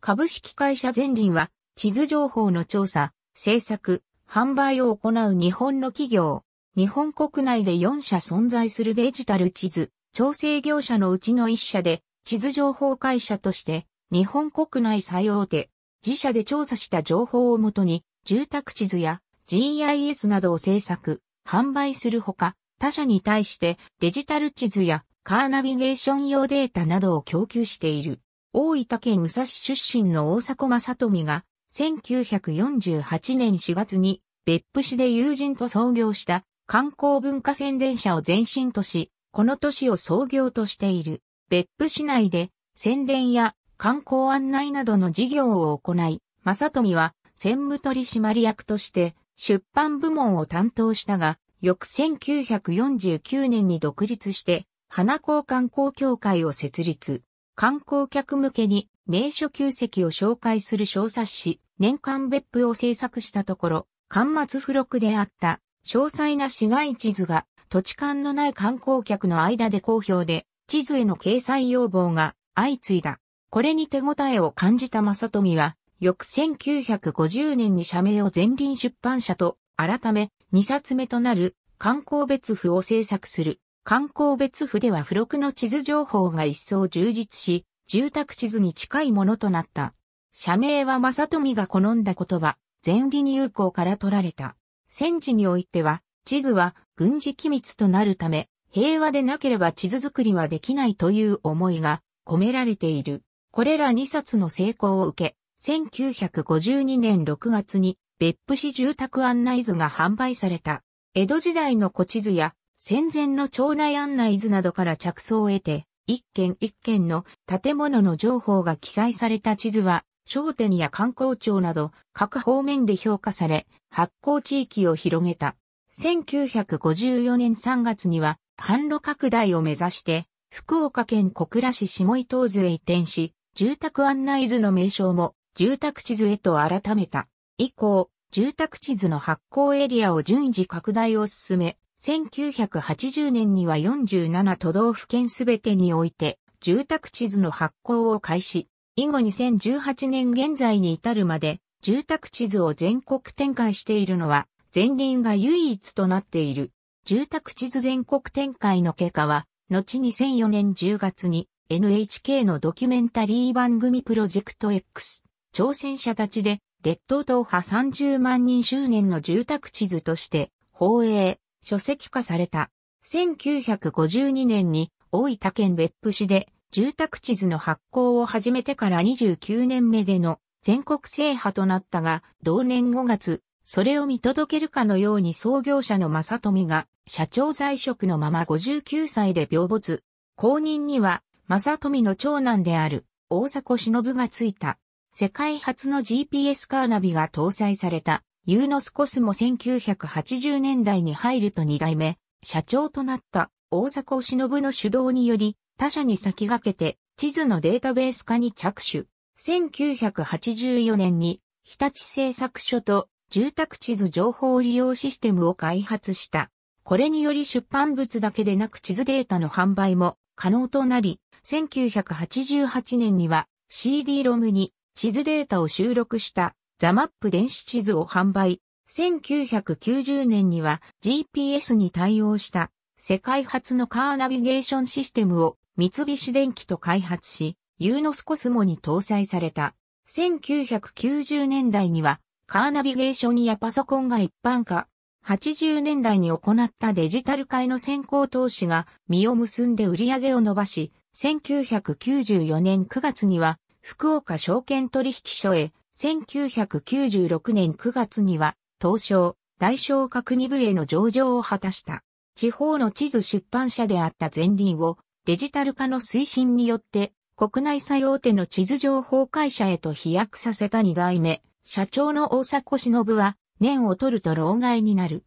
株式会社全林は、地図情報の調査、制作、販売を行う日本の企業。日本国内で4社存在するデジタル地図、調整業者のうちの1社で、地図情報会社として、日本国内最大手、自社で調査した情報をもとに、住宅地図や GIS などを制作、販売するほか、他社に対してデジタル地図やカーナビゲーション用データなどを供給している。大分県宇佐市出身の大迫正富が、1948年4月に、別府市で友人と創業した観光文化宣伝社を前身とし、この年を創業としている。別府市内で宣伝や観光案内などの事業を行い、正富は専務取締役として出版部門を担当したが、翌1949年に独立して、花港観光協会を設立。観光客向けに名所旧跡を紹介する小冊子、年間別府を制作したところ、巻末付録であった詳細な市街地図が土地勘のない観光客の間で好評で、地図への掲載要望が相次いだ。これに手応えを感じた正富は、翌1950年に社名を前輪出版社と、改め2冊目となる観光別府を制作する。観光別府では付録の地図情報が一層充実し、住宅地図に近いものとなった。社名は正富が好んだ言葉、前理に有効から取られた。戦時においては、地図は軍事機密となるため、平和でなければ地図作りはできないという思いが込められている。これら2冊の成功を受け、1952年6月に別府市住宅案内図が販売された。江戸時代の古地図や戦前の町内案内図などから着想を得て、一軒一軒の建物の情報が記載された地図は、商店や観光庁など各方面で評価され、発行地域を広げた。1954年3月には、販路拡大を目指して、福岡県小倉市下伊東図へ移転し、住宅案内図の名称も住宅地図へと改めた。以降、住宅地図の発行エリアを順次拡大を進め、1980年には47都道府県すべてにおいて、住宅地図の発行を開始。以後2018年現在に至るまで、住宅地図を全国展開しているのは、前輪が唯一となっている。住宅地図全国展開の結果は、後2004年10月に NHK のドキュメンタリー番組プロジェクト X、挑戦者たちで、列島党派30万人周年の住宅地図として、放映、書籍化された。1952年に大分県別府市で住宅地図の発行を始めてから29年目での全国制覇となったが、同年5月、それを見届けるかのように創業者の正富が社長在職のまま59歳で病没。後任には正富の長男である大迫忍がついた。世界初の GPS カーナビが搭載されたユーノスコスも1980年代に入ると2代目、社長となった大阪忍の主導により、他社に先駆けて地図のデータベース化に着手。1984年に日立製作所と住宅地図情報利用システムを開発した。これにより出版物だけでなく地図データの販売も可能となり、1988年には CD ロムに地図データを収録したザマップ電子地図を販売。1990年には GPS に対応した世界初のカーナビゲーションシステムを三菱電機と開発し、ユーノスコスモに搭載された。1990年代にはカーナビゲーションやパソコンが一般化。80年代に行ったデジタル化への先行投資が実を結んで売り上げを伸ばし、1994年9月には福岡証券取引所へ1996年9月には、東証、大小各2部への上場を果たした。地方の地図出版社であった前輪をデジタル化の推進によって国内最大手の地図情報会社へと飛躍させた2代目、社長の大迫忍は年を取ると老害になる。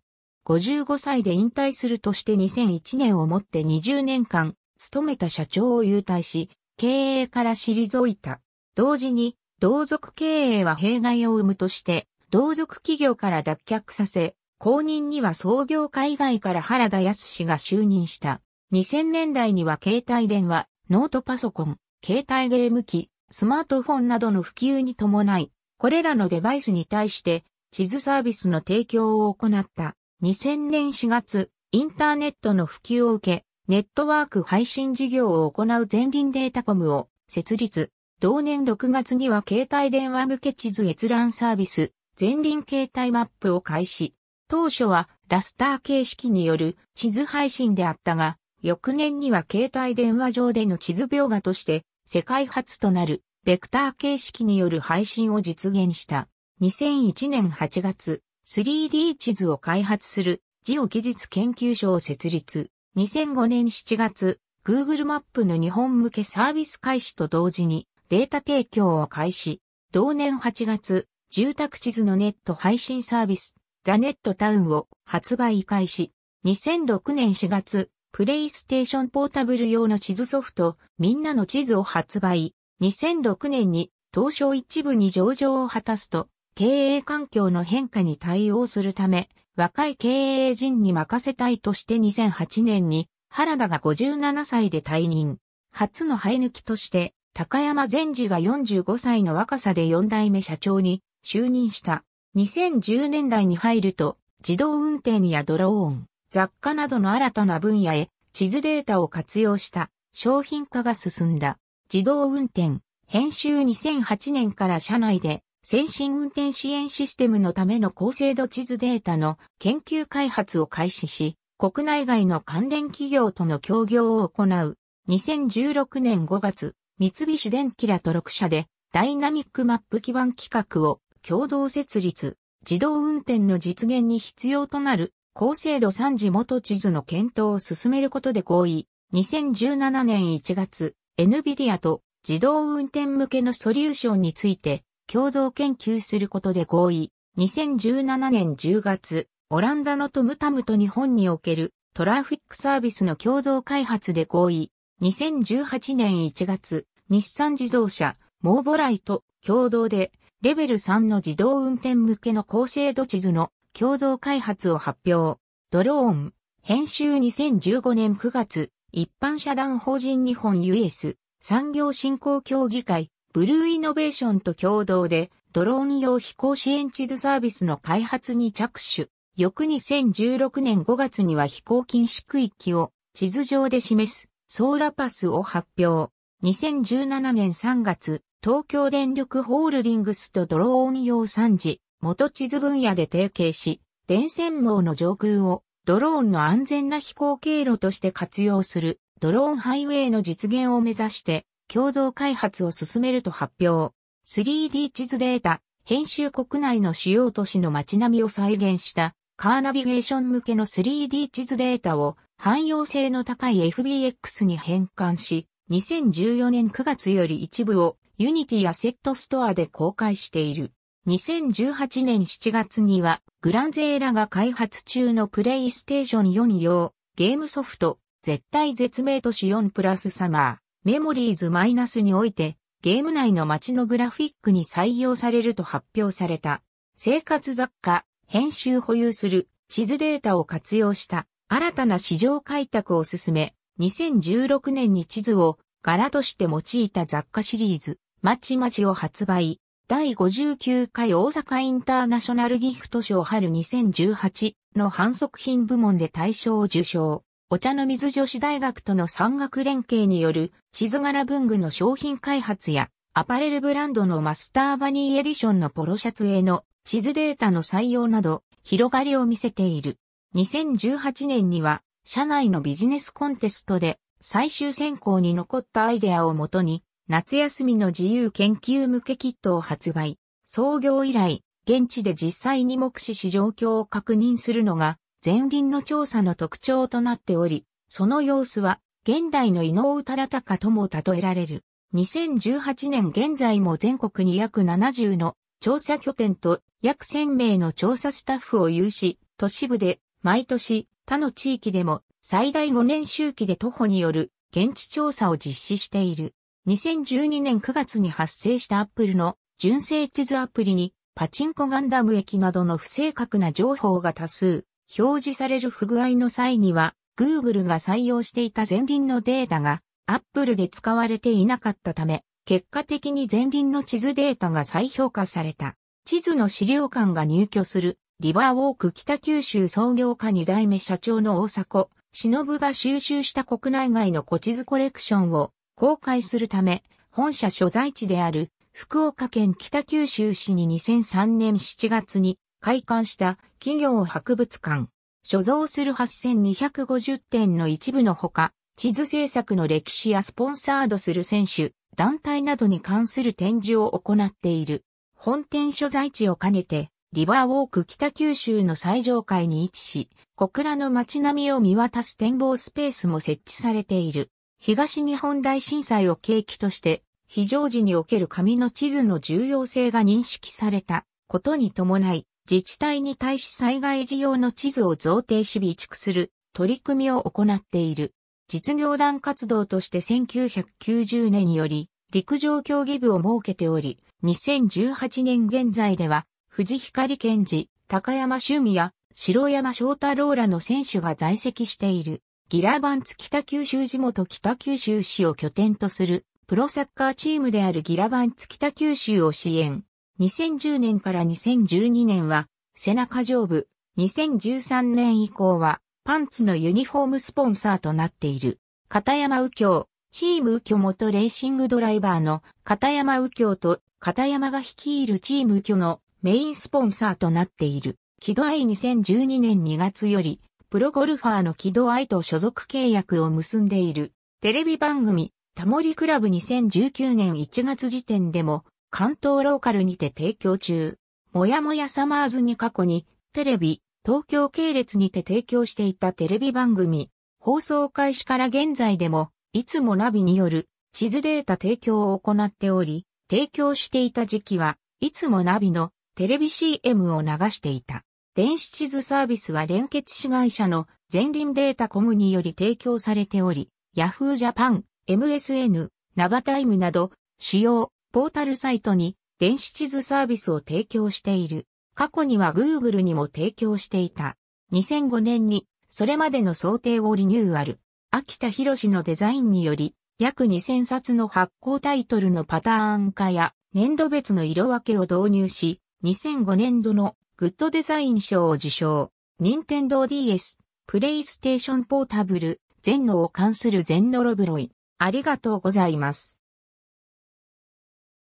55歳で引退するとして2001年をもって20年間、勤めた社長を優退し、経営から退いた。同時に、同族経営は弊害を生むとして、同族企業から脱却させ、後任には創業家以外から原田康氏が就任した。2000年代には携帯電話、ノートパソコン、携帯ゲーム機、スマートフォンなどの普及に伴い、これらのデバイスに対して地図サービスの提供を行った。2000年4月、インターネットの普及を受け、ネットワーク配信事業を行う全輪データコムを設立。同年6月には携帯電話向け地図閲覧サービス、全輪携帯マップを開始。当初はラスター形式による地図配信であったが、翌年には携帯電話上での地図描画として世界初となるベクター形式による配信を実現した。2001年8月、3D 地図を開発するジオ技術研究所を設立。2005年7月、Google マップの日本向けサービス開始と同時に、データ提供を開始。同年8月、住宅地図のネット配信サービス、ザネットタウンを発売開始。2006年4月、プレイステーションポータブル用の地図ソフト、みんなの地図を発売。2006年に東証一部に上場を果たすと、経営環境の変化に対応するため、若い経営陣に任せたいとして2008年に、原田が57歳で退任。初の生え抜きとして、高山善治が45歳の若さで4代目社長に就任した。2010年代に入ると、自動運転やドローン、雑貨などの新たな分野へ地図データを活用した商品化が進んだ。自動運転、編集2008年から社内で先進運転支援システムのための高精度地図データの研究開発を開始し、国内外の関連企業との協業を行う。2016年5月、三菱電機らと6社でダイナミックマップ基盤企画を共同設立、自動運転の実現に必要となる高精度3次元地図の検討を進めることで合意、2017年1月、NVIDIA と自動運転向けのソリューションについて共同研究することで合意、2017年10月、オランダのトムタムと日本におけるトラフィックサービスの共同開発で合意、2018年1月、日産自動車、モーボライと共同で、レベル3の自動運転向けの高精度地図の共同開発を発表。ドローン、編集2015年9月、一般社団法人日本 US 産業振興協議会、ブルーイノベーションと共同で、ドローン用飛行支援地図サービスの開発に着手。翌2016年5月には飛行禁止区域を地図上で示すソーラパスを発表。2017年3月、東京電力ホールディングスとドローン用産地、元地図分野で提携し、電線網の上空をドローンの安全な飛行経路として活用するドローンハイウェイの実現を目指して共同開発を進めると発表。3D 地図データ、編集国内の主要都市の街並みを再現したカーナビゲーション向けの 3D 地図データを汎用性の高い FBX に変換し、2014年9月より一部をユニティアセットストアで公開している。2018年7月にはグランゼーラが開発中のプレイステーション4用ゲームソフト絶対絶命都市4プラスサマーメモリーズマイナスにおいてゲーム内の街のグラフィックに採用されると発表された生活雑貨編集保有する地図データを活用した新たな市場開拓を進め2016年に地図を柄として用いた雑貨シリーズ、まちまちを発売。第59回大阪インターナショナルギフト賞春2018の反則品部門で大賞を受賞。お茶の水女子大学との産学連携による地図柄文具の商品開発やアパレルブランドのマスターバニーエディションのポロシャツへの地図データの採用など広がりを見せている。2018年には社内のビジネスコンテストで最終選考に残ったアイデアをもとに、夏休みの自由研究向けキットを発売。創業以来、現地で実際に目視し状況を確認するのが、前輪の調査の特徴となっており、その様子は、現代の井上忠敬とも例えられる。2018年現在も全国に約70の調査拠点と約1000名の調査スタッフを有し、都市部で毎年他の地域でも最大5年周期で徒歩による現地調査を実施している。2012年9月に発生したアップルの純正地図アプリにパチンコガンダム駅などの不正確な情報が多数表示される不具合の際には Google が採用していた前輪のデータが Apple で使われていなかったため結果的に前輪の地図データが再評価された。地図の資料館が入居するリバーウォーク北九州創業家2代目社長の大迫忍が収集した国内外の古地図コレクションを公開するため、本社所在地である福岡県北九州市に2003年7月に開館した企業博物館、所蔵する8250点の一部のほか、地図制作の歴史やスポンサードする選手、団体などに関する展示を行っている。本店所在地を兼ねて、リバーウォーク北九州の最上階に位置し、小倉の街並みを見渡す展望スペースも設置されている。東日本大震災を契機として、非常時における紙の地図の重要性が認識されたことに伴い、自治体に対し災害時用の地図を贈呈し備蓄する取り組みを行っている。実業団活動として1990年により、陸上競技部を設けており、2018年現在では藤光健二、高山修美や城山翔太郎らの選手が在籍している、ギラバンツ北九州地元北九州市を拠点とする、プロサッカーチームであるギラバンツ北九州を支援。2010年から2012年は、背中上部、2013年以降は、パンツのユニフォームスポンサーとなっている。片山右京、チーム右京元レーシングドライバーの片山右京と片山が率いるチーム右京のメインスポンサーとなっている、ドア愛2012年2月より、プロゴルファーのドア愛と所属契約を結んでいる、テレビ番組、タモリクラブ2019年1月時点でも、関東ローカルにて提供中、もやもやサマーズに過去に、テレビ、東京系列にて提供していたテレビ番組、放送開始から現在でも、いつもナビによる地図データ提供を行っており、提供していた時期は、いつもナビのテレビ CM を流していた。電子地図サービスは連結子会社の全輪データコムにより提供されており、Yahoo Japan、MSN、ナバタイムなど主要ポータルサイトに電子地図サービスを提供している。過去には Google にも提供していた。2005年にそれまでの想定をリニューアル。秋田博のデザインにより約2000冊の発行タイトルのパターン化や年度別の色分けを導入し、2005年度のグッドデザイン賞を受賞、任天堂 DS、プレイステーションポータブル、全能を関する全ノロブロイ。ありがとうございます。